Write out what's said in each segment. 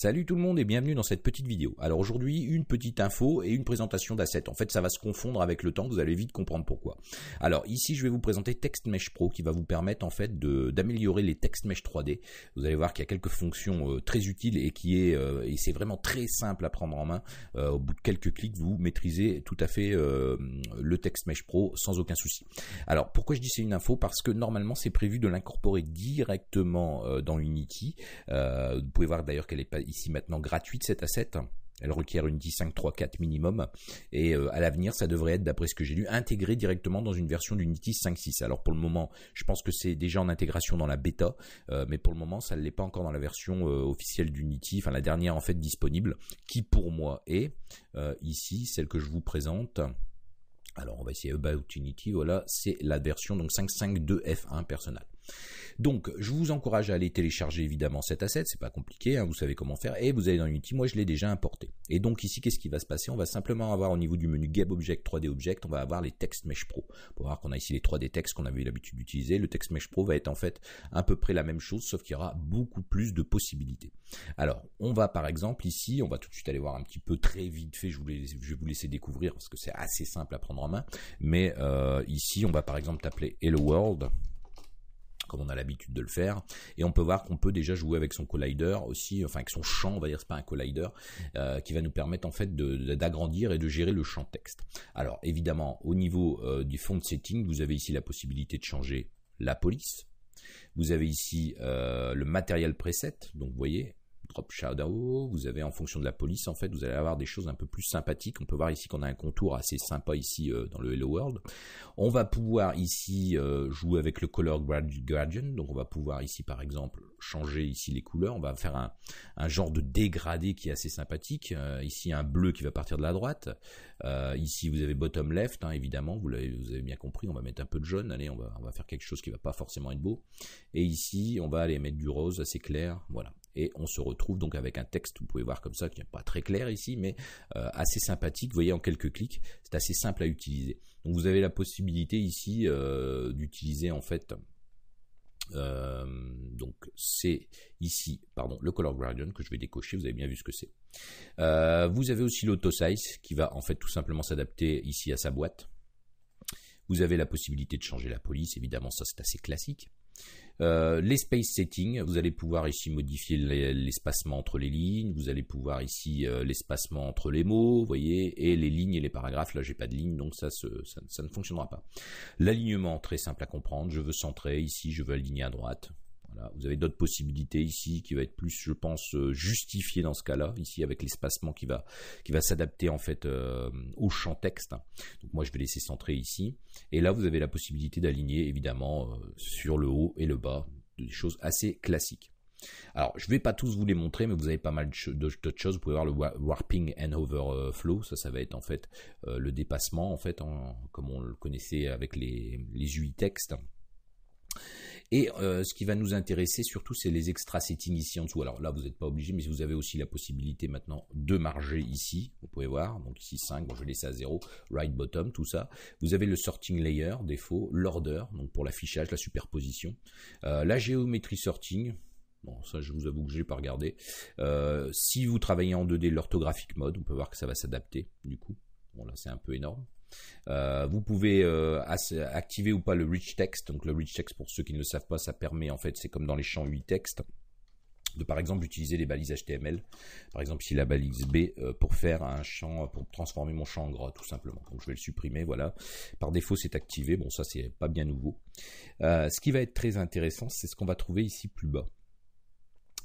Salut tout le monde et bienvenue dans cette petite vidéo. Alors aujourd'hui, une petite info et une présentation d'assets. En fait, ça va se confondre avec le temps, vous allez vite comprendre pourquoi. Alors ici, je vais vous présenter TextMesh Pro qui va vous permettre en fait d'améliorer les TextMesh 3D. Vous allez voir qu'il y a quelques fonctions euh, très utiles et qui est euh, et c'est vraiment très simple à prendre en main. Euh, au bout de quelques clics, vous maîtrisez tout à fait le TextMesh Pro sans aucun souci. Alors pourquoi je dis c'est une info Parce que normalement, c'est prévu de l'incorporer directement dans Unity. vous pouvez voir d'ailleurs qu'elle est pas ici maintenant gratuite cette asset. Elle requiert une T534 minimum. Et euh, à l'avenir, ça devrait être, d'après ce que j'ai lu, intégré directement dans une version d'Unity 5.6. Alors pour le moment, je pense que c'est déjà en intégration dans la bêta, euh, mais pour le moment, ça ne l'est pas encore dans la version euh, officielle d'Unity, enfin la dernière en fait disponible, qui pour moi est ici celle que je vous présente. Alors on va essayer About Unity, voilà, c'est la version donc 5.5.2 F1 personnel. Donc, je vous encourage à aller télécharger évidemment cet asset, c'est pas compliqué, hein, vous savez comment faire, et vous allez dans Unity, moi je l'ai déjà importé. Et donc ici, qu'est-ce qui va se passer On va simplement avoir au niveau du menu GabObject, Object, 3D Object, on va avoir les textes Mesh Pro. Pour voir qu'on a ici les 3D textes qu'on avait l'habitude d'utiliser, le texte Mesh Pro va être en fait à peu près la même chose, sauf qu'il y aura beaucoup plus de possibilités. Alors, on va par exemple ici, on va tout de suite aller voir un petit peu très vite fait, je, je vais vous laisser découvrir parce que c'est assez simple à prendre en main, mais euh, ici, on va par exemple t'appeler Hello World comme on a l'habitude de le faire. Et on peut voir qu'on peut déjà jouer avec son collider aussi, enfin avec son champ, on va dire, c'est pas un collider, euh, qui va nous permettre en fait d'agrandir et de gérer le champ texte. Alors évidemment, au niveau euh, du fond de setting, vous avez ici la possibilité de changer la police. Vous avez ici euh, le matériel preset, donc vous voyez, shadow, vous avez en fonction de la police en fait, vous allez avoir des choses un peu plus sympathiques. On peut voir ici qu'on a un contour assez sympa ici euh, dans le Hello World. On va pouvoir ici euh, jouer avec le color gradient, donc on va pouvoir ici par exemple changer ici les couleurs. On va faire un, genre de dégradé qui est assez sympathique. Euh, ici un bleu qui va partir de la droite. ici vous avez bottom left hein, évidemment, vous avez, bien compris. On va mettre un peu de jaune. Allez, on va, on va faire quelque chose qui va pas forcément être beau. Et ici on va aller mettre du rose assez clair. Voilà. Et on se retrouve donc avec un texte, vous pouvez voir comme ça, qui n'est pas très clair ici, mais euh, assez sympathique. Vous voyez, en quelques clics, c'est assez simple à utiliser. Donc vous avez la possibilité ici euh, d'utiliser en fait euh, donc c'est ici, pardon, le color gradient que je vais décocher. Vous avez bien vu ce que c'est. vous avez aussi l'auto size qui va en fait tout simplement s'adapter ici à sa boîte. Vous avez la possibilité de changer la police, évidemment ça c'est assez classique. Euh, les space settings, vous allez pouvoir ici modifier l'espacement entre les lignes, vous allez pouvoir ici euh, l'espacement entre les mots, vous voyez, et les lignes et les paragraphes, là j'ai pas de ligne, donc ça, ça ne fonctionnera pas. L'alignement, très simple à comprendre, je veux centrer, ici je veux aligner à droite, vous avez d'autres possibilités ici qui va être plus, je pense, euh, justifié dans ce cas-là, ici avec l'espacement qui va, qui va s'adapter en fait euh, au champ texte. Hein. Donc moi je vais laisser centrer ici. Et là vous avez la possibilité d'aligner évidemment euh, sur le haut et le bas, des choses assez classiques. Alors, je vais pas tous vous les montrer, mais vous avez pas mal d'autres choses. Vous pouvez voir le warping and overflow, ça, ça va être en fait le dépassement, en fait, comme on le connaissait avec les, les UI textes. Et euh, ce qui va nous intéresser surtout, c'est les extra settings ici en dessous. Alors là, vous n'êtes pas obligé, mais vous avez aussi la possibilité maintenant de marger ici. Vous pouvez voir, donc ici 5, je vais laisser à 0, right bottom, tout ça. Vous avez le sorting layer, défaut, l'order, donc pour l'affichage, la superposition. Euh, la géométrie sorting, Bon, ça, je vous avoue que je n'ai pas regardé. Euh, si vous travaillez en 2D, l'orthographique mode, on peut voir que ça va s'adapter, du coup. Bon, là, c'est un peu énorme. Euh, vous pouvez euh, activer ou pas le rich text. Donc le rich text, pour ceux qui ne le savent pas, ça permet en fait, c'est comme dans les champs 8 textes de par exemple utiliser les balises HTML. Par exemple, si la balise B euh, pour faire un champ, pour transformer mon champ en gras, tout simplement. Donc je vais le supprimer, voilà. Par défaut, c'est activé. Bon, ça c'est pas bien nouveau. ce qui va être très intéressant, c'est ce qu'on va trouver ici plus bas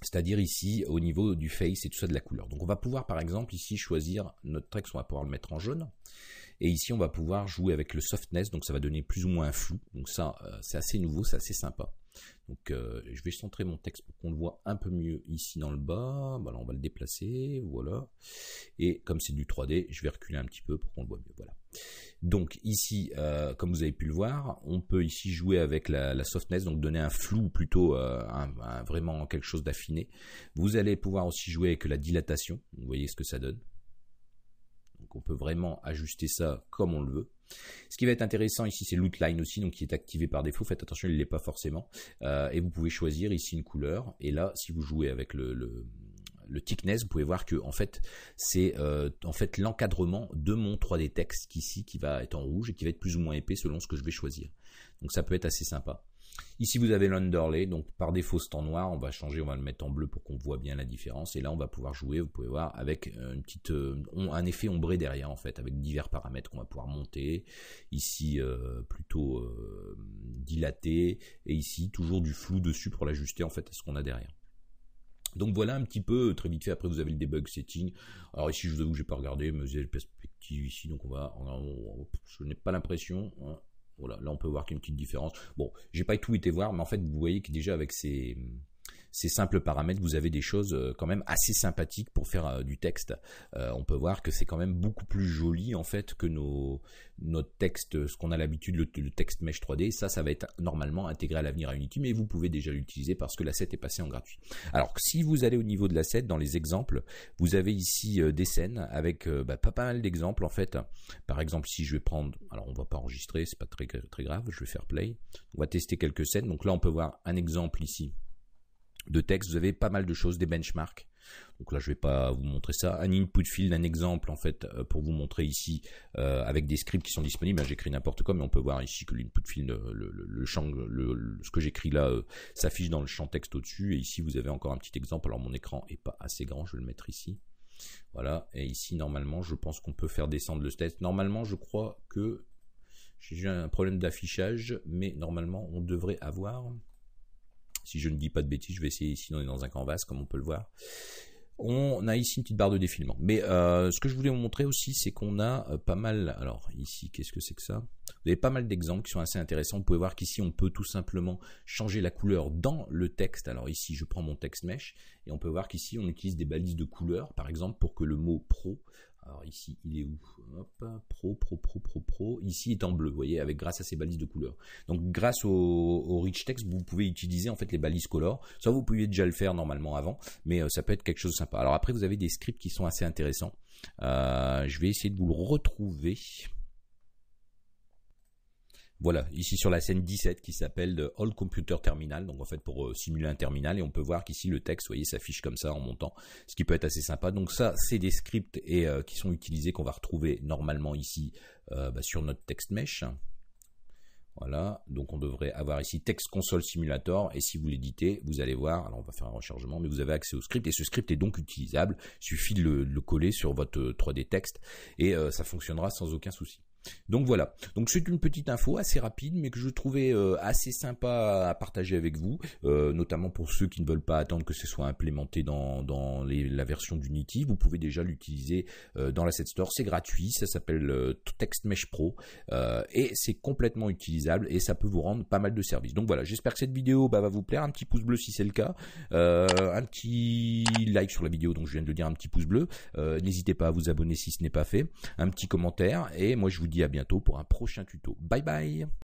c'est-à-dire ici au niveau du face et tout ça de la couleur. Donc on va pouvoir par exemple ici choisir notre texte, on va pouvoir le mettre en jaune. Et ici on va pouvoir jouer avec le softness, donc ça va donner plus ou moins un flou. Donc ça euh, c'est assez nouveau, c'est assez sympa. Donc euh, je vais centrer mon texte pour qu'on le voit un peu mieux ici dans le bas. Voilà, bah, on va le déplacer, voilà. Et comme c'est du 3D, je vais reculer un petit peu pour qu'on le voit mieux. Voilà. Donc ici, euh, comme vous avez pu le voir, on peut ici jouer avec la, softness, donc donner un flou plutôt, euh, vraiment quelque chose d'affiné. Vous allez pouvoir aussi jouer avec la dilatation, vous voyez ce que ça donne. Donc on peut vraiment ajuster ça comme on le veut. Ce qui va être intéressant ici, c'est l'outline aussi, donc qui est activé par défaut. Faites attention, il ne l'est pas forcément. Euh, et vous pouvez choisir ici une couleur. Et là, si vous jouez avec le, le thickness, vous pouvez voir que en fait c'est euh, en fait l'encadrement de mon 3D texte ici qui va être en rouge et qui va être plus ou moins épais selon ce que je vais choisir. Donc ça peut être assez sympa. Ici vous avez l'underlay, donc par défaut c'est en noir, on va changer, on va le mettre en bleu pour qu'on voit bien la différence. Et là on va pouvoir jouer, vous pouvez voir, avec euh, une petite, euh, un effet ombré derrière en fait, avec divers paramètres qu'on va pouvoir monter. Ici plutôt dilaté, et ici toujours du flou dessus pour l'ajuster en fait à ce qu'on a derrière. Donc voilà un petit peu, euh, très vite fait, après vous avez le debug setting. Alors ici je vous avoue que n'ai pas regardé, mais vous avez perspective ici, donc on va. je n'ai pas l'impression. Hein. Voilà, là on peut voir qu'il y a une petite différence. Bon, j'ai pas tout été voir, mais en fait vous voyez que déjà avec ces ces simples paramètres, vous avez des choses euh, quand même assez sympathiques pour faire euh, du texte. Euh, on peut voir que c'est quand même beaucoup plus joli en fait que nos notre texte, ce qu'on a l'habitude, le, texte mesh 3D. Ça, ça va être normalement intégré à l'avenir à Unity, mais vous pouvez déjà l'utiliser parce que l'asset est passé en gratuit. Alors si vous allez au niveau de l'asset, dans les exemples, vous avez ici des scènes avec bah, pas, mal d'exemples en fait. Par exemple, si je vais prendre, alors on ne va pas enregistrer, c'est pas très grave, je vais faire play. On va tester quelques scènes. Donc là, on peut voir un exemple ici de texte, vous avez pas mal de choses, des benchmarks. Donc là, je vais pas vous montrer ça. Un input field, un exemple en fait euh, pour vous montrer ici euh, avec des scripts qui sont disponibles. J'écris n'importe quoi, mais on peut voir ici que l'input field, euh, le, le champ, ce que j'écris là, s'affiche dans le champ texte au-dessus. Et ici, vous avez encore un petit exemple. Alors mon écran est pas assez grand, je vais le mettre ici. Voilà. Et ici, normalement, je pense qu'on peut faire descendre le test Normalement, je crois que j'ai eu un problème d'affichage, mais normalement, on devrait avoir si je ne dis pas de bêtises, je vais essayer ici, on est dans un canvas comme on peut le voir. On a ici une petite barre de défilement. Mais euh, ce que je voulais vous montrer aussi, c'est qu'on a euh, pas mal... Alors ici, qu'est-ce que c'est que ça Vous avez pas mal d'exemples qui sont assez intéressants. Vous pouvez voir qu'ici, on peut tout simplement changer la couleur dans le texte. Alors ici, je prends mon texte mesh et on peut voir qu'ici, on utilise des balises de couleur, par exemple, pour que le mot pro alors ici, il est où Hop, pro, pro, pro, pro, pro. Ici est en bleu, vous voyez, avec grâce à ces balises de couleur. Donc grâce au, rich text, vous pouvez utiliser en fait les balises color. Ça, vous pouviez déjà le faire normalement avant, mais euh, ça peut être quelque chose de sympa. Alors après, vous avez des scripts qui sont assez intéressants. Euh, je vais essayer de vous le retrouver. Voilà, ici sur la scène 17 qui s'appelle euh, All Computer Terminal, donc en fait pour euh, simuler un terminal, et on peut voir qu'ici le texte, voyez, s'affiche comme ça en montant, ce qui peut être assez sympa. Donc ça, c'est des scripts et euh, qui sont utilisés, qu'on va retrouver normalement ici bah, sur notre texte mesh. Voilà, donc on devrait avoir ici Text Console Simulator, et si vous l'éditez, vous allez voir, alors on va faire un rechargement, mais vous avez accès au script, et ce script est donc utilisable, il suffit de le, coller sur votre 3D texte, et ça fonctionnera sans aucun souci. Donc voilà. Donc c'est une petite info assez rapide, mais que je trouvais euh, assez sympa à partager avec vous, euh, notamment pour ceux qui ne veulent pas attendre que ce soit implémenté dans, la version d'Unity. Vous pouvez déjà l'utiliser euh, dans l'Asset Store. C'est gratuit, ça s'appelle Text Mesh Pro et c'est complètement utilisable et ça peut vous rendre pas mal de services. Donc voilà, j'espère que cette vidéo bah, va vous plaire. Un petit pouce bleu si c'est le cas, un petit like sur la vidéo, donc je viens de le dire, un petit pouce bleu. N'hésitez pas à vous abonner si ce n'est pas fait, un petit commentaire et moi je vous dis dis à bientôt pour un prochain tuto. Bye bye